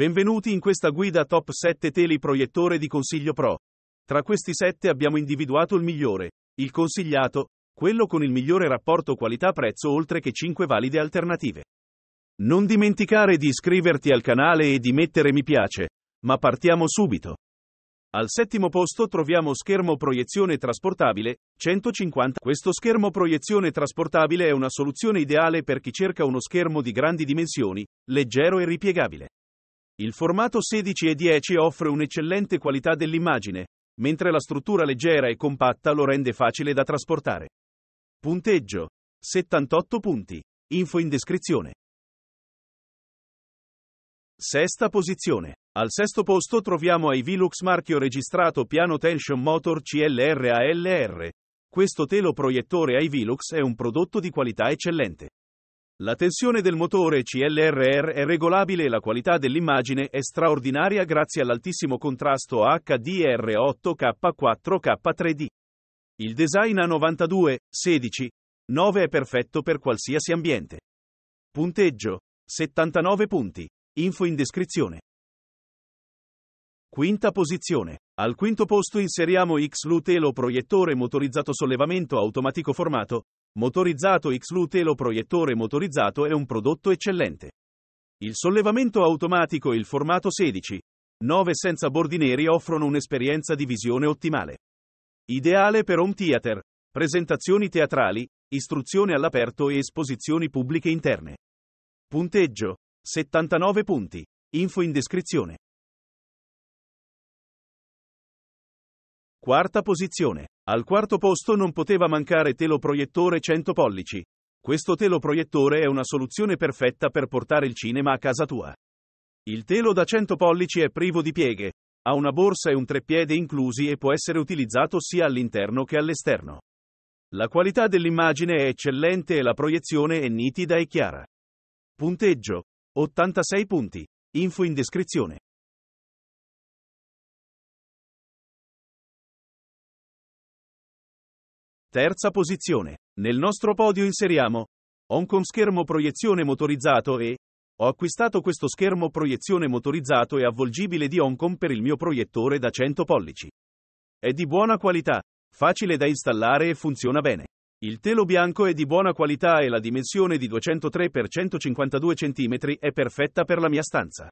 Benvenuti in questa guida top 7 teleproiettore di Consiglio Pro. Tra questi 7 abbiamo individuato il migliore, il consigliato, quello con il migliore rapporto qualità-prezzo oltre che 5 valide alternative. Non dimenticare di iscriverti al canale e di mettere mi piace, ma partiamo subito. Al settimo posto troviamo schermo proiezione trasportabile, 150. Questo schermo proiezione trasportabile è una soluzione ideale per chi cerca uno schermo di grandi dimensioni, leggero e ripiegabile. Il formato 16 e 10 offre un'eccellente qualità dell'immagine, mentre la struttura leggera e compatta lo rende facile da trasportare. Punteggio 78 punti. Info in descrizione. Sesta posizione. Al sesto posto troviamo i Evilux marchio registrato Piano Tension Motor CLRALR. Questo telo proiettore Evilux è un prodotto di qualità eccellente. La tensione del motore CLRR è regolabile e la qualità dell'immagine è straordinaria grazie all'altissimo contrasto HDR8K4K3D. Il design a 92, 16, 9 è perfetto per qualsiasi ambiente. Punteggio 79 punti. Info in descrizione. Quinta posizione. Al quinto posto inseriamo X-Lutelo proiettore motorizzato sollevamento automatico formato Motorizzato XLU teloproiettore motorizzato è un prodotto eccellente. Il sollevamento automatico e il formato 16, 9 senza bordi neri offrono un'esperienza di visione ottimale. Ideale per home theater, presentazioni teatrali, istruzione all'aperto e esposizioni pubbliche interne. Punteggio 79 punti. Info in descrizione. Quarta posizione. Al quarto posto non poteva mancare teloproiettore 100 pollici. Questo teloproiettore è una soluzione perfetta per portare il cinema a casa tua. Il telo da 100 pollici è privo di pieghe, ha una borsa e un treppiede inclusi e può essere utilizzato sia all'interno che all'esterno. La qualità dell'immagine è eccellente e la proiezione è nitida e chiara. Punteggio 86 punti. Info in descrizione. Terza posizione. Nel nostro podio inseriamo Hong Kong schermo proiezione motorizzato e ho acquistato questo schermo proiezione motorizzato e avvolgibile di Hong Kong per il mio proiettore da 100 pollici. È di buona qualità, facile da installare e funziona bene. Il telo bianco è di buona qualità e la dimensione di 203 x 152 cm è perfetta per la mia stanza.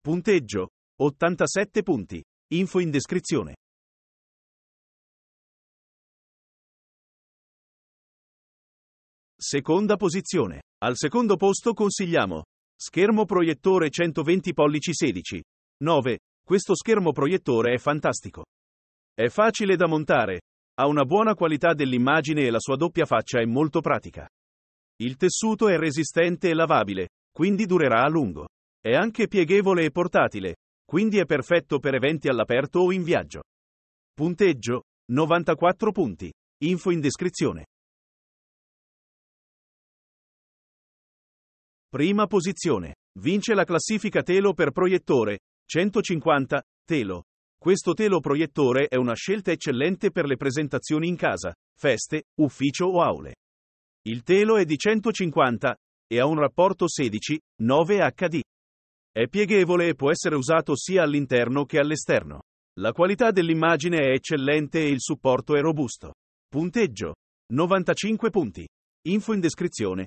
Punteggio 87 punti. Info in descrizione. Seconda posizione. Al secondo posto consigliamo schermo proiettore 120 pollici 16. 9. Questo schermo proiettore è fantastico. È facile da montare, ha una buona qualità dell'immagine e la sua doppia faccia è molto pratica. Il tessuto è resistente e lavabile, quindi durerà a lungo. È anche pieghevole e portatile, quindi è perfetto per eventi all'aperto o in viaggio. Punteggio 94 punti. Info in descrizione. Prima posizione. Vince la classifica telo per proiettore. 150, telo. Questo telo proiettore è una scelta eccellente per le presentazioni in casa, feste, ufficio o aule. Il telo è di 150 e ha un rapporto 16 9 HD. È pieghevole e può essere usato sia all'interno che all'esterno. La qualità dell'immagine è eccellente e il supporto è robusto. Punteggio 95 punti. Info in descrizione.